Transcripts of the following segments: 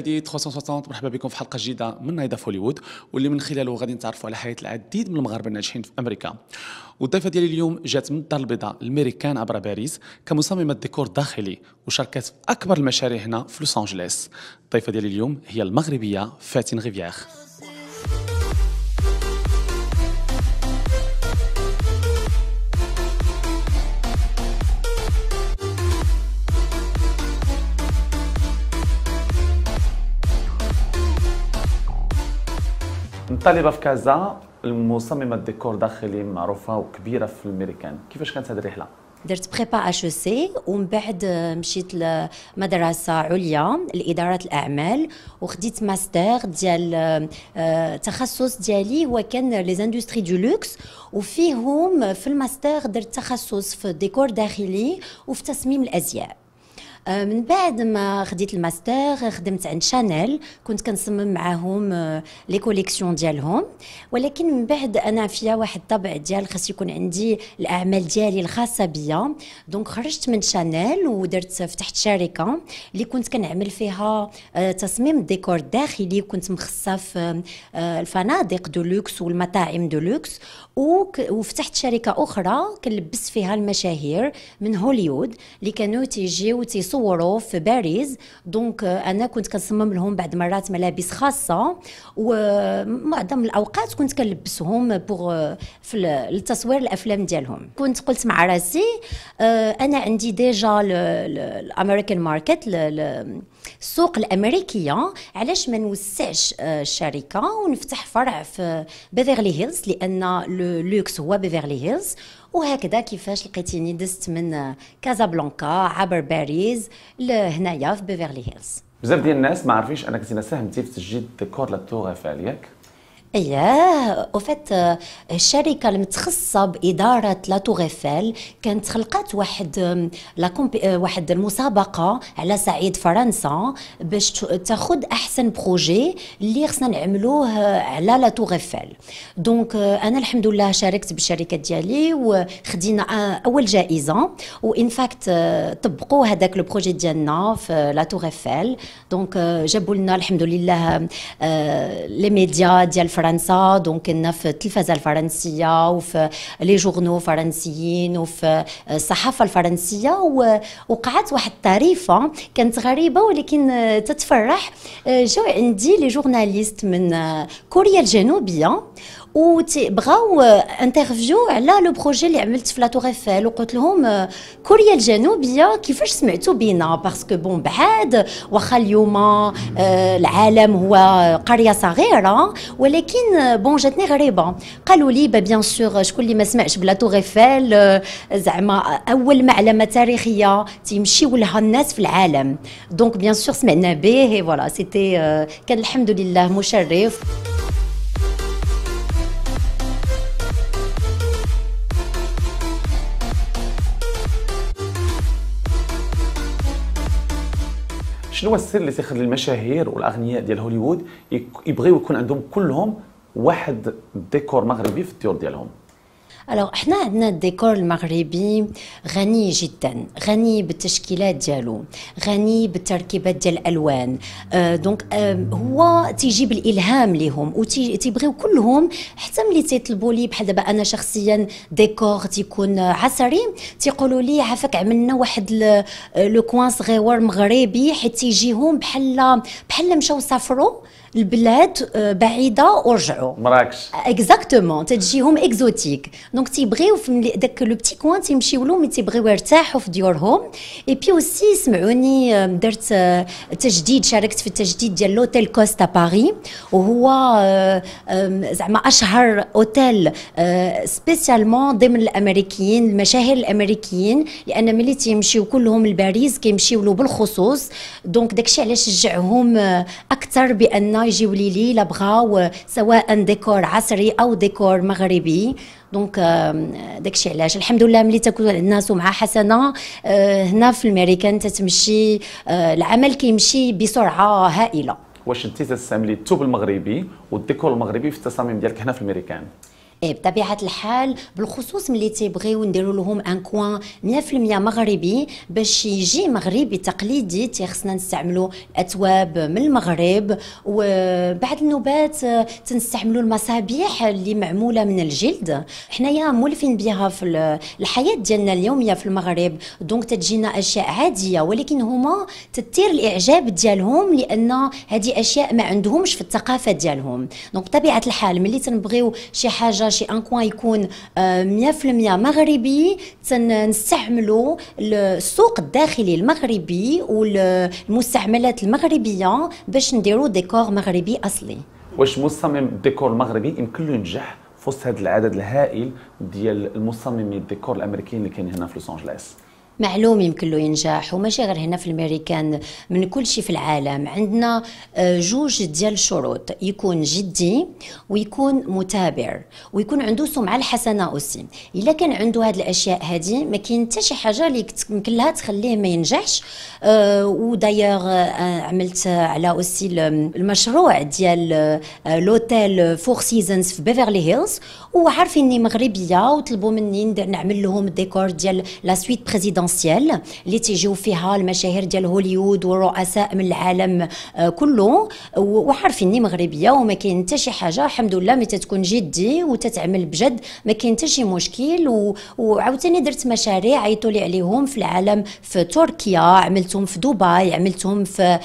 مشاهدي 360 مرحبا بكم في حلقه جديده من نايضه هوليوود واللي من خلاله غادي نتعرفوا على حياه العديد من المغاربه الناجحين في امريكا والضيفه ديالي اليوم جات من الدار البيضاء الميريكان عبر باريس كمصممه ديكور داخلي وشاركت في اكبر المشاريع هنا في لوس انجلوس الضيفه ديالي اليوم هي المغربيه فاتن غيفياخ طالبه في كازا المصممه ديكور داخلي معروفه وكبيره في الميريكان كيفاش كانت هذه الرحله درت بريبا اش سي ومن بعد مشيت لمدرسه عليا لاداره الاعمال وخديت ماستر ديال التخصص آه، ديالي هو كان لي زاندستري دو لوكس وفيهم في الماستر درت تخصص في الديكور داخلي وفي تصميم الازياء آه، من بعد ما خديت الماستر خدمت عند شانيل كنت كنصمم معاهم لي آه، كوليكسيون ديالهم ولكن من بعد انا فيا واحد الطبع ديال خاص يكون عندي الاعمال ديالي الخاصه بيا دونك خرجت من شانيل ودرت فتحت شركه اللي كنت كنعمل فيها آه، تصميم الديكور الداخلي كنت مخصصه في الفنادق دو لوكس والمطاعم دو لوكس وفتحت شركه اخرى كنلبس فيها المشاهير من هوليوود اللي كانوا تيجيو تيصوروا صوروا في باريس دونك آه، انا كنت كنصمم لهم بعض مرات ملابس خاصه ومعظم الاوقات كنت كنلبسهم بوغ آه، في التصوير الافلام ديالهم كنت قلت مع راسي آه، انا عندي ديجا الامريكان ماركت السوق الامريكيه علاش ما نوسعش آه، الشركه ونفتح فرع في بيفرلي هيلز لان لو لوكس هو بيفرلي هيلز وهكذا كيفاش لقيتيني دست من كازابلانكا آه، عبر باريس لهنايا في بيفرلي هيلز بزاف ديال الناس ما عارفينش انك ساهمتي في تسجيل الديكور للتوغافال ياك اياه وفات الشركه المتخصصه باداره لا توغيفيل كانت خلقات واحد واحد المسابقه على صعيد فرنسا باش تاخذ احسن بروجي اللي خصنا نعملوه على لا توغيفيل دونك انا الحمد لله شاركت بالشركه ديالي وخدينا آه، اول جائزه وان آه، فاكت طبقوا هذاك البروجي ديالنا في لا توغيفيل دونك آه، جابوا لنا الحمد لله لي ميديا ديال فرنسا فرنسا دونك كنا في التلفزه الفرنسيه وفي لي جورنو فرنسيين وفي الصحافه الفرنسيه وقعت واحد الطريفه آه، كانت غريبه ولكن آه، تتفرح آه، جاو عندي لي جورناليست من كوريا الجنوبيه بغاو انترفيو على لو بروجي اللي عملت في لا تور ايفيل وقلت لهم كوريا الجنوبيه كيفاش سمعتوا بينا باسكو بون بعاد واخا اليوم العالم هو قريه صغيره ولكن بون جاتني غريبه قالوا لي بيان سور شكون اللي ما سمعش بلا تور ايفيل زعما اول معلمه تاريخيه تيمشيو لها الناس في العالم دونك بيان سور سمعنا به فوالا سيتي كان الحمد لله مشرف شنو هو السر اللي تيخلي المشاهير والاغنياء ديال هوليوود يبغيو يكون عندهم كلهم واحد ديكور مغربي في الديور ديالهم الوغ حنا عندنا الديكور المغربي غني جدا غني بالتشكيلات ديالو غني بالتركيبات ديال الالوان آه دونك آه هو تيجيب الالهام ليهم وتيبغيو كلهم حتى ملي تيطلبوا لي بحال دابا انا شخصيا ديكور تيكون عصري تيقولوا لي عافاك عملنا واحد آه، لو كوان صغيور مغربي حيت تيجيهم بحال بحال مشاو سافروا البلاد آه، بعيده ورجعوا مراكش اكزاكتومون تجيهم اكزوتيك دونك تيبغيو في داك لو بتي كوان تيمشيو لهم تيبغيو يرتاحوا في ديورهم اي بي اوسي سمعوني آه، درت آه، تجديد شاركت في التجديد ديال لوتيل كوستا باري وهو زعما اشهر اوتيل سبيسيالمون ضمن الامريكيين المشاهير الامريكيين لان ملي تيمشيو كلهم لباريس كيمشيو له بالخصوص دونك داكشي علاش شجعهم اكثر بان يجيو لي لي بغاو سواء ديكور عصري او ديكور مغربي دونك داكشي علاش الحمد لله ملي تكون عندنا سمعه حسنه هنا في الميريكان تتمشي العمل كيمشي بسرعه هائله واش انت تستعملي الثوب المغربي والديكور المغربي في التصاميم ديالك هنا في الميريكان إيه، بطبيعه الحال بالخصوص ملي تيبغيو نديرو لهم ان كوان 100% مغربي باش يجي مغربي تقليدي تيخصنا نستعملو اتواب من المغرب وبعد النوبات آه، تنستعملو المصابيح اللي معموله من الجلد حنايا مولفين بها في الحياه ديالنا اليوميه في المغرب دونك تجينا اشياء عاديه ولكن هما تثير الاعجاب ديالهم لان هذه اشياء ما عندهمش في الثقافه ديالهم دونك بطبيعه الحال ملي تنبغيو شي حاجه شي ان كوان يكون 100% آه، مغربي تنستحملوا السوق الداخلي المغربي والمستعملات المغربيه باش نديروا ديكور مغربي اصلي واش مصمم ديكور مغربي يمكن له ينجح في وسط هذا العدد الهائل ديال المصممين الديكور الامريكيين اللي كاين هنا في لوس انجلوس معلوم يمكن له ينجح وماشي غير هنا في الامريكان من كل شيء في العالم عندنا آه، جوج ديال الشروط يكون جدي ويكون متابع ويكون عنده سمعه الحسنه اوسي الا كان عنده هاد الاشياء هذه ما كاين حتى شي حاجه اللي يمكن لها تخليه ما ينجحش آه، ودايوغ آه، عملت على اوسي المشروع ديال لوتيل فور سيزونز في بيفرلي هيلز وعارفيني مغربيه وطلبوا مني نعمل لهم ديكور ديال لا سويت بريزيدون بوتونسيال اللي تيجيو فيها المشاهير ديال هوليوود ورؤساء من العالم كله وعارفيني مغربيه وما كاين حتى شي حاجه الحمد لله ملي تتكون جدي وتتعمل بجد ما كاين حتى شي مشكل وعاوتاني درت مشاريع عيطوا لي عليهم في العالم في تركيا عملتهم في دبي عملتهم في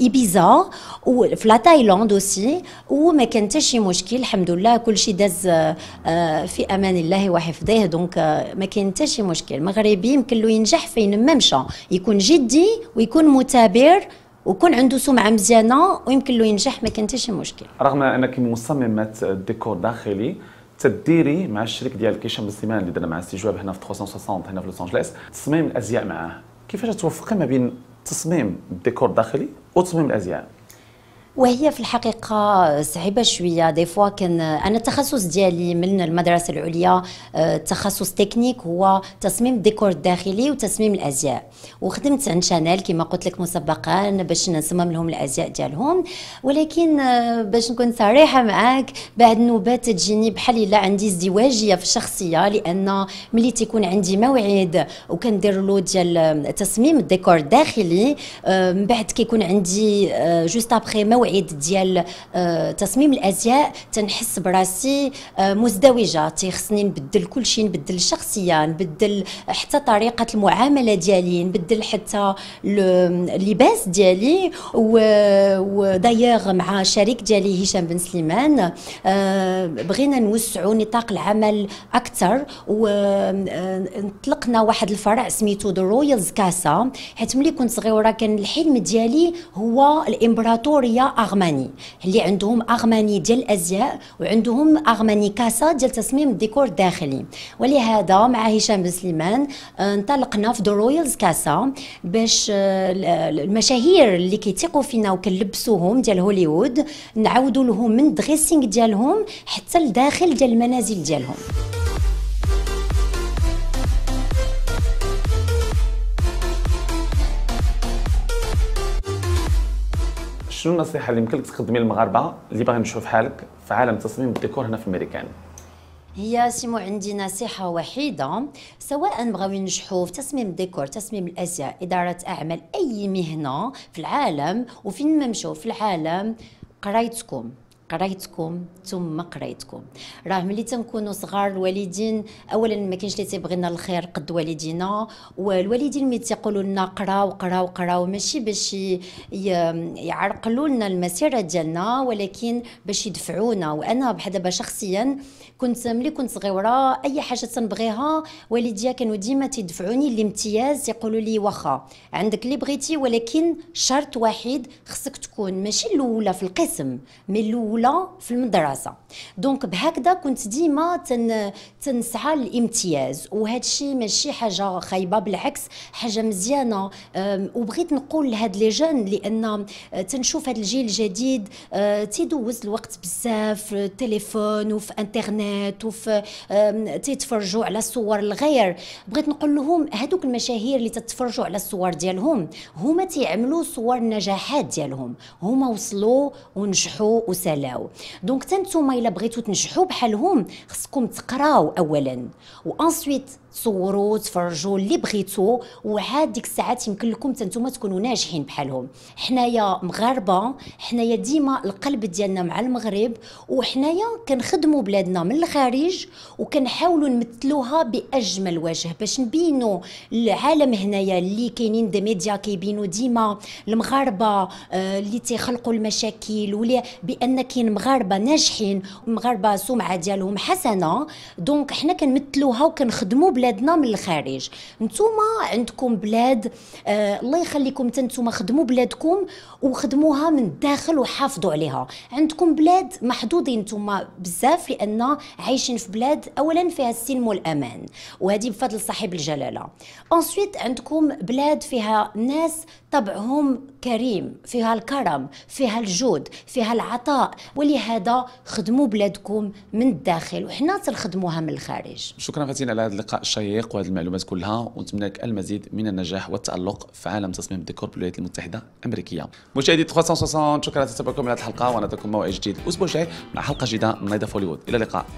ايبيزا وفي لا تايلاند اوسي وما كان حتى شي مشكل الحمد لله كل شيء داز في امان الله وحفظه دونك ما كاين حتى شي مشكل مغربي يمكن له ينجح فين ما مشى يكون جدي ويكون متابر ويكون عنده سمعه مزيانه ويمكن له ينجح ما كان حتى شي مشكل رغم انك مصممه ديكور داخلي تديري مع الشريك ديالك هشام سليمان اللي درنا مع السي جواب هنا في 360 هنا في لوس انجلوس تصميم الازياء معاه كيفاش توفقي ما بين تصميم الديكور الداخلي وتصميم الازياء وهي في الحقيقة صعيبة شوية دي فوا كان أنا التخصص ديالي من المدرسة العليا آه، تخصص تكنيك هو تصميم الديكور الداخلي وتصميم الأزياء وخدمت عند شانيل كما قلت لك مسبقا باش نصمم لهم الأزياء ديالهم ولكن آه، باش نكون صريحة معاك بعد نوبات تجيني بحال إلا عندي ازدواجية في الشخصية لأن ملي تيكون عندي موعد وكندير له ديال آه، تصميم الديكور الداخلي من بعد كيكون عندي جوست أبخي موعد الموعد ديال آه، تصميم الازياء تنحس براسي آه، مزدوجه تيخصني نبدل كل شيء نبدل الشخصيه نبدل حتى طريقه المعامله ديالي نبدل حتى اللباس ديالي ودايوغ مع شريك ديالي هشام بن سليمان آه، بغينا نوسعوا نطاق العمل اكثر وانطلقنا واحد الفرع سميتو ذا رويالز كاسا حيت ملي كنت صغيره كان الحلم ديالي هو الامبراطوريه ارماني اللي عندهم ارماني ديال الازياء وعندهم ارماني كاسا ديال تصميم الديكور الداخلي ولهذا مع هشام بن سليمان آه، انطلقنا في دو رويالز كاسا باش آه، المشاهير اللي كيتيقوا فينا وكنلبسوهم ديال هوليوود نعاودوا لهم من دريسينغ ديالهم حتى لداخل ديال المنازل ديالهم شنو النصيحه اللي يمكن لك تقدمي للمغاربه اللي باغي نشوف حالك في عالم تصميم الديكور هنا في الميريكان هي سيمو عندي نصيحة وحيدة سواء بغاو ينجحوا في تصميم الديكور تصميم الأزياء إدارة أعمال أي مهنة في العالم وفين ما مشاو في العالم قرايتكم قرايتكم ثم قرايتكم راه ملي تنكونوا صغار الوالدين اولا ما كاينش اللي تيبغينا الخير قد والدينا والوالدين ملي تيقولوا لنا قراو قراو قراو ماشي باش يعرقلوا لنا المسيره ديالنا ولكن باش يدفعونا وانا بحال دابا شخصيا كنت ملي كنت صغيره اي حاجه تنبغيها والديا كانوا ديما تيدفعوني الامتياز تيقولوا لي واخا عندك اللي بغيتي ولكن شرط واحد خصك تكون ماشي الاولى في القسم مي الاولى Ula, filmë dhe دونك بهكذا كنت ديما تن تنسعى للامتياز وهذا الشيء ماشي حاجه خايبه بالعكس حاجه مزيانه وبغيت نقول لهاد لي جون لان أه، تنشوف هذا الجيل الجديد أه، تيدوز الوقت بزاف في التليفون وفي انترنت وفي تيتفرجوا على الصور الغير بغيت نقول لهم هذوك المشاهير اللي تتفرجوا على الصور ديالهم هما تيعملوا صور النجاحات ديالهم هما وصلوا ونجحوا وسلاو دونك تنتوما الى الا بغيتو تنجحوا بحالهم خصكم تقراو اولا وانسويت صوروا تفرجوا اللي بغيتوا وعاد ديك الساعات يمكن لكم حتى نتوما تكونوا ناجحين بحالهم حنايا مغاربه حنايا ديما القلب ديالنا مع المغرب وحنايا كنخدموا بلادنا من الخارج وكنحاولوا نمثلوها باجمل وجه باش نبينوا العالم هنايا اللي كاينين دي ميديا كيبينوا ديما المغاربه آه، اللي تيخلقوا المشاكل ولا بان كاين مغاربه ناجحين ومغاربه سمعه ديالهم حسنه دونك حنا كنمثلوها وكنخدموا بلادنا بلادنا من الخارج نتوما عندكم بلاد آه الله يخليكم تنتوما خدموا بلادكم وخدموها من الداخل وحافظوا عليها عندكم بلاد محظوظين نتوما بزاف لان عايشين في بلاد اولا فيها السلم والامان وهذه بفضل صاحب الجلاله انسويت عندكم بلاد فيها ناس طبعهم كريم فيها الكرم فيها الجود فيها العطاء ولهذا خدموا بلادكم من الداخل وحنا تنخدموها من الخارج شكرا فاتين على هذا اللقاء الشيق وهذه المعلومات كلها ونتمنى لك المزيد من النجاح والتالق في عالم تصميم الديكور بالولايات المتحده الامريكيه مشاهدي 360 شكرا لتتابعكم هذه الحلقه ونراكم موعد جديد الاسبوع الجاي مع حلقه جديده من نايضه فوليوود الى اللقاء